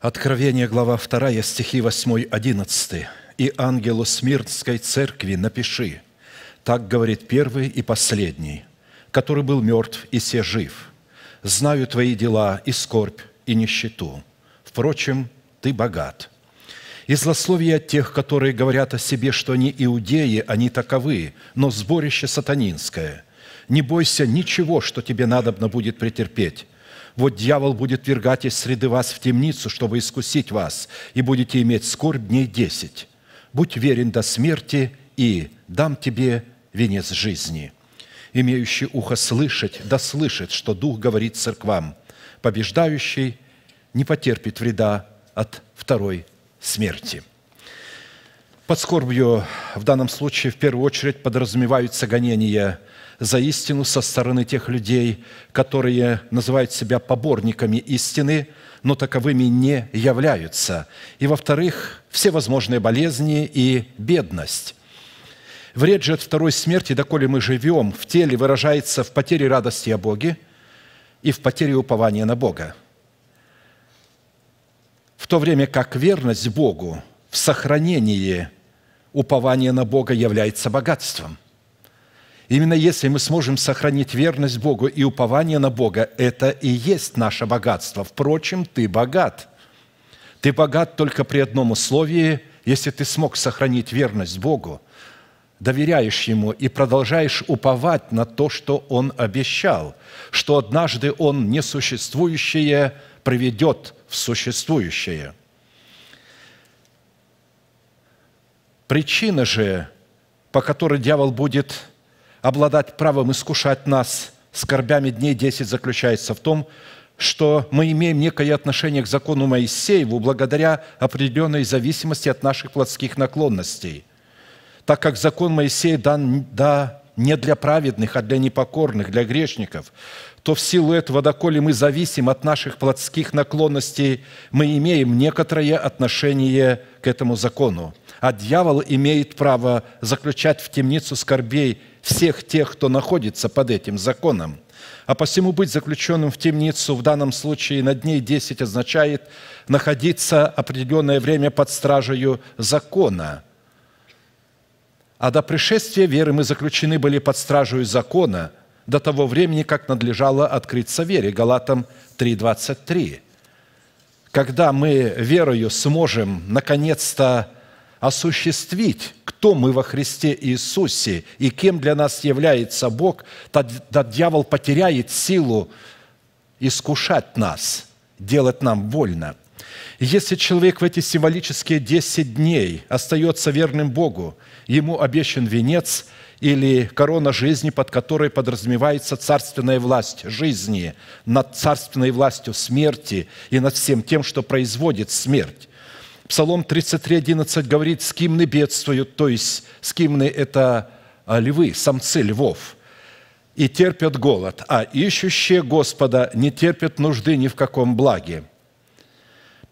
Откровение, глава 2, стихи 8-11. «И ангелу Смирнской церкви напиши, так говорит первый и последний, который был мертв и все жив. Знаю твои дела и скорбь, и нищету. Впрочем, ты богат. И злословие от тех, которые говорят о себе, что они иудеи, они таковы, но сборище сатанинское. Не бойся ничего, что тебе надобно будет претерпеть. Вот дьявол будет вергать из среды вас в темницу, чтобы искусить вас, и будете иметь скорбь дней десять. Будь верен до смерти, и дам тебе венец жизни». Имеющий ухо слышать, да слышит, что Дух говорит церквам, побеждающий не потерпит вреда от второй смерти. Под скорбью в данном случае в первую очередь подразумеваются гонения – за истину со стороны тех людей, которые называют себя поборниками истины, но таковыми не являются. И, во-вторых, все возможные болезни и бедность. Вред же от второй смерти, доколе мы живем в теле, выражается в потере радости о Боге и в потере упования на Бога. В то время как верность Богу в сохранении упования на Бога является богатством – Именно если мы сможем сохранить верность Богу и упование на Бога, это и есть наше богатство. Впрочем, ты богат. Ты богат только при одном условии, если ты смог сохранить верность Богу, доверяешь Ему и продолжаешь уповать на то, что Он обещал, что однажды Он несуществующее приведет в существующее. Причина же, по которой дьявол будет обладать правом искушать нас скорбями дней 10 заключается в том, что мы имеем некое отношение к закону Моисееву благодаря определенной зависимости от наших плотских наклонностей, так как закон Моисея дан да, не для праведных, а для непокорных, для грешников, то в силу этого, доколе мы зависим от наших плотских наклонностей, мы имеем некоторое отношение к этому закону. А дьявол имеет право заключать в темницу скорбей всех тех, кто находится под этим законом. А посему быть заключенным в темницу в данном случае на дней 10 означает находиться определенное время под стражей закона. А до пришествия веры мы заключены были под стражей закона до того времени, как надлежало открыться вере. Галатам 3.23. Когда мы верою сможем наконец-то осуществить, кто мы во Христе Иисусе и кем для нас является Бог, тогда дьявол потеряет силу искушать нас, делать нам больно. если человек в эти символические 10 дней остается верным Богу, ему обещан венец или корона жизни, под которой подразумевается царственная власть жизни, над царственной властью смерти и над всем тем, что производит смерть. Псалом 33.11 говорит, скимны бедствуют, то есть скимны – это а, львы, самцы львов, и терпят голод, а ищущие Господа не терпят нужды ни в каком благе.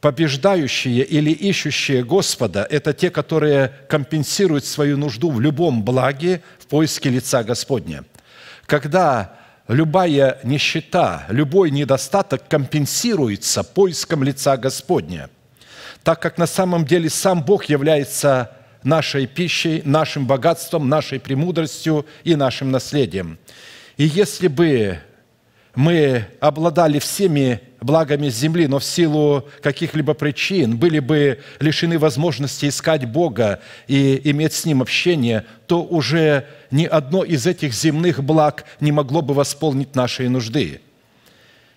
Побеждающие или ищущие Господа – это те, которые компенсируют свою нужду в любом благе в поиске лица Господня. Когда любая нищета, любой недостаток компенсируется поиском лица Господня – так как на самом деле сам Бог является нашей пищей, нашим богатством, нашей премудростью и нашим наследием. И если бы мы обладали всеми благами земли, но в силу каких-либо причин были бы лишены возможности искать Бога и иметь с Ним общение, то уже ни одно из этих земных благ не могло бы восполнить наши нужды.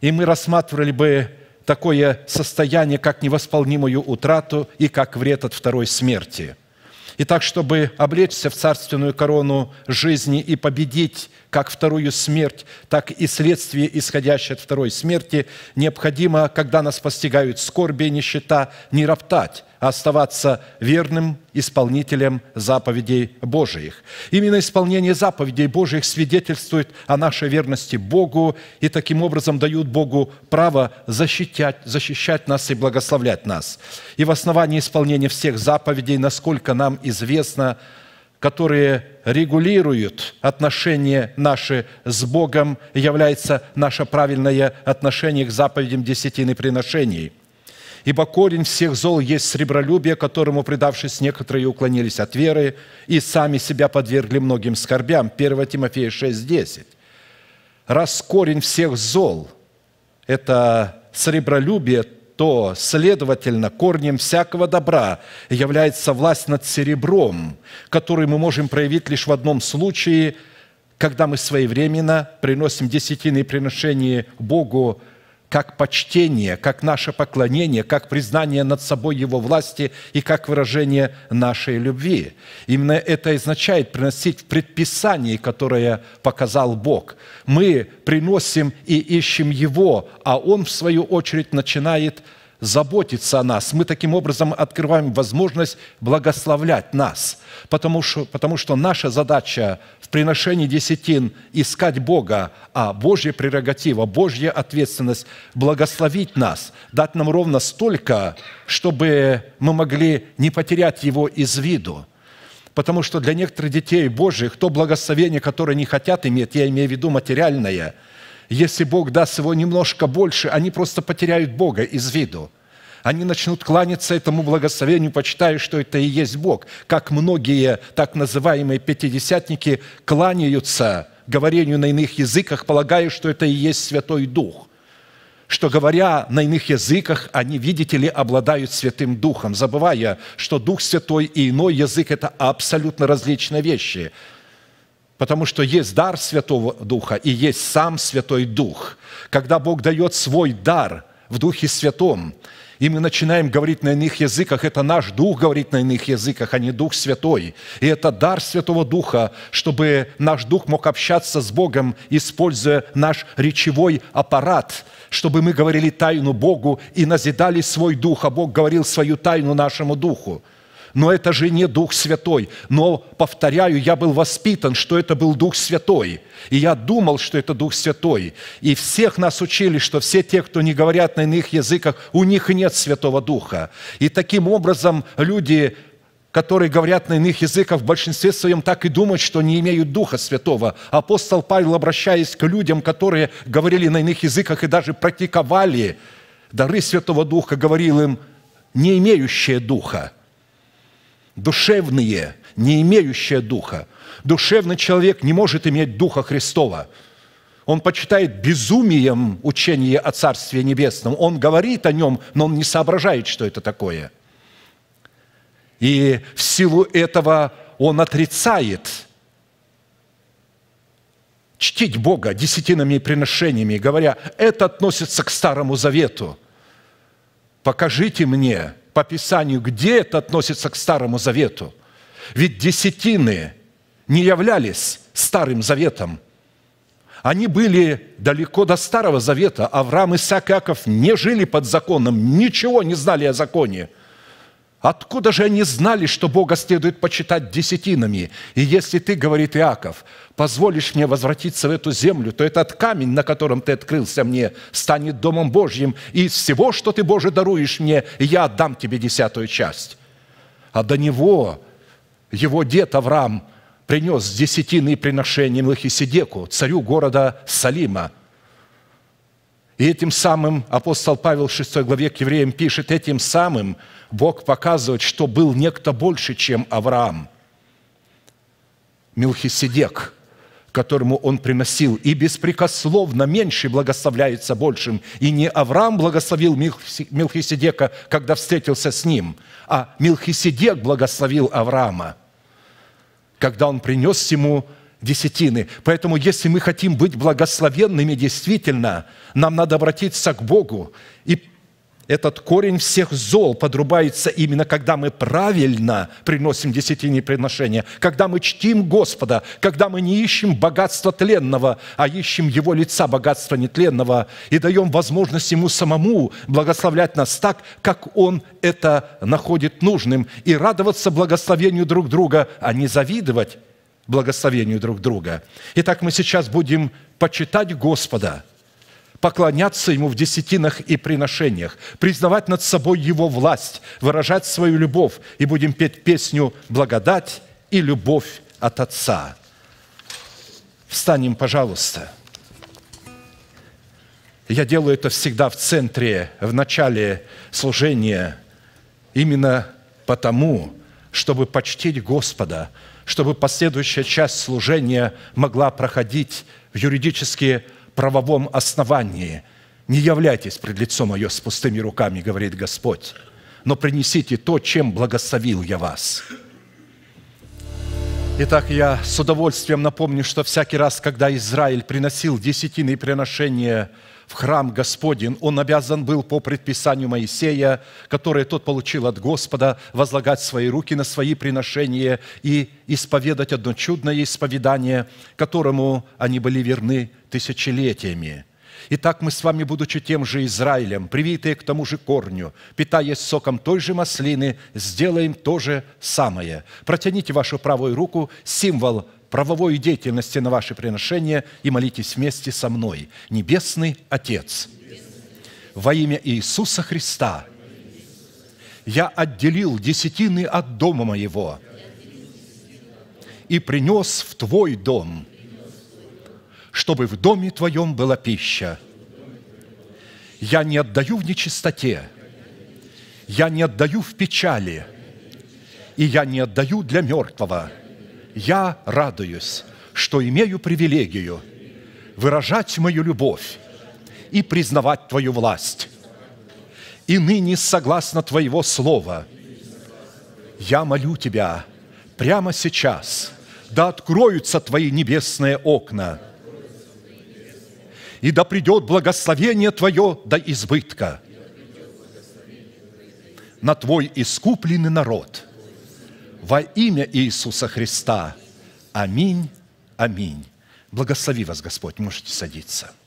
И мы рассматривали бы такое состояние, как невосполнимую утрату и как вред от второй смерти. И так, чтобы облечься в царственную корону жизни и победить как вторую смерть, так и следствие, исходящее от второй смерти, необходимо, когда нас постигают скорби и нищета, не роптать, оставаться верным исполнителем заповедей Божиих. Именно исполнение заповедей Божиих свидетельствует о нашей верности Богу и таким образом дают Богу право защищать, защищать нас и благословлять нас. И в основании исполнения всех заповедей, насколько нам известно, которые регулируют отношения наши с Богом, является наше правильное отношение к заповедям десятины приношений – Ибо корень всех зол есть сребролюбие, которому, предавшись, некоторые уклонились от веры и сами себя подвергли многим скорбям. 1 Тимофея 6:10. Раз корень всех зол – это сребролюбие, то, следовательно, корнем всякого добра является власть над серебром, которую мы можем проявить лишь в одном случае, когда мы своевременно приносим десятины приношения Богу как почтение, как наше поклонение, как признание над собой Его власти и как выражение нашей любви. Именно это означает приносить в предписании, которое показал Бог. Мы приносим и ищем Его, а Он, в свою очередь, начинает заботиться о нас. Мы таким образом открываем возможность благословлять нас, потому что, потому что наша задача в приношении десятин – искать Бога, а Божья прерогатива, Божья ответственность – благословить нас, дать нам ровно столько, чтобы мы могли не потерять Его из виду – Потому что для некоторых детей Божьих то благословение, которое они хотят иметь, я имею в виду материальное – если Бог даст его немножко больше, они просто потеряют Бога из виду. Они начнут кланяться этому благословению, почитая, что это и есть Бог. Как многие так называемые пятидесятники кланяются говорению на иных языках, полагая, что это и есть Святой Дух что, говоря на иных языках, они, видите ли, обладают Святым Духом, забывая, что Дух Святой и иной язык – это абсолютно различные вещи. Потому что есть дар Святого Духа и есть сам Святой Дух. Когда Бог дает свой дар в Духе Святом, и мы начинаем говорить на иных языках, это наш Дух говорит на иных языках, а не Дух Святой. И это дар Святого Духа, чтобы наш Дух мог общаться с Богом, используя наш речевой аппарат, чтобы мы говорили тайну Богу и назидали свой Дух, а Бог говорил свою тайну нашему Духу – но это же не Дух Святой. Но, повторяю, я был воспитан, что это был Дух Святой. И я думал, что это Дух Святой. И всех нас учили, что все те, кто не говорят на иных языках, у них нет Святого Духа. И таким образом люди которые говорят на иных языках, в большинстве своем так и думают, что не имеют Духа Святого. Апостол Павел, обращаясь к людям, которые говорили на иных языках и даже практиковали дары Святого Духа, говорил им, не имеющие Духа – душевные, не имеющие духа. Душевный человек не может иметь духа Христова. Он почитает безумием учение о Царстве Небесном. Он говорит о нем, но он не соображает, что это такое. И в силу этого он отрицает чтить Бога десятинами и приношениями, говоря, это относится к Старому Завету. Покажите мне – по Писанию, где это относится к Старому Завету. Ведь десятины не являлись Старым Заветом. Они были далеко до Старого Завета. Авраам, Исаак, Иаков не жили под законом, ничего не знали о законе – Откуда же они знали, что Бога следует почитать десятинами? И если ты, говорит Иаков, позволишь мне возвратиться в эту землю, то этот камень, на котором ты открылся мне, станет Домом Божьим, и из всего, что ты, Боже, даруешь мне, я отдам тебе десятую часть. А до него его дед Авраам принес десятины приношения Мелхиседеку, царю города Салима – и этим самым апостол Павел в 6 главе к евреям пишет, этим самым – Бог показывает, что был некто больше, чем Авраам. Милхисидек, которому он приносил, и беспрекословно меньше благословляется большим. И не Авраам благословил Милхисидека, когда встретился с ним, а Милхисидек благословил Авраама, когда он принес ему десятины. Поэтому, если мы хотим быть благословенными действительно, нам надо обратиться к Богу и этот корень всех зол подрубается именно, когда мы правильно приносим десятинные приношения, когда мы чтим Господа, когда мы не ищем богатства тленного, а ищем Его лица, богатства нетленного, и даем возможность Ему самому благословлять нас так, как Он это находит нужным, и радоваться благословению друг друга, а не завидовать благословению друг друга. Итак, мы сейчас будем почитать Господа – поклоняться Ему в десятинах и приношениях, признавать над собой Его власть, выражать свою любовь, и будем петь песню «Благодать и любовь от Отца». Встанем, пожалуйста. Я делаю это всегда в центре, в начале служения, именно потому, чтобы почтить Господа, чтобы последующая часть служения могла проходить в юридически правовом основании. Не являйтесь пред лицо мое с пустыми руками, говорит Господь, но принесите то, чем благословил я вас. Итак, я с удовольствием напомню, что всякий раз, когда Израиль приносил десятины приношения – в храм Господень, он обязан был по предписанию Моисея, которое тот получил от Господа, возлагать свои руки на свои приношения и исповедать одно чудное исповедание, которому они были верны тысячелетиями. Итак, мы с вами, будучи тем же Израилем, привитые к тому же корню, питаясь соком той же маслины, сделаем то же самое. Протяните вашу правую руку, символ – правовой деятельности на ваши приношения и молитесь вместе со мной. Небесный Отец, во имя Иисуса Христа, я отделил десятины от дома моего и принес в Твой дом, чтобы в доме Твоем была пища. Я не отдаю в нечистоте, я не отдаю в печали, и я не отдаю для мертвого – я радуюсь, что имею привилегию выражать мою любовь и признавать Твою власть. И ныне, согласно Твоего слова, я молю Тебя прямо сейчас, да откроются Твои небесные окна, и да придет благословение Твое до избытка на Твой искупленный народ – во имя Иисуса Христа. Аминь. Аминь. Благослови вас, Господь. Можете садиться.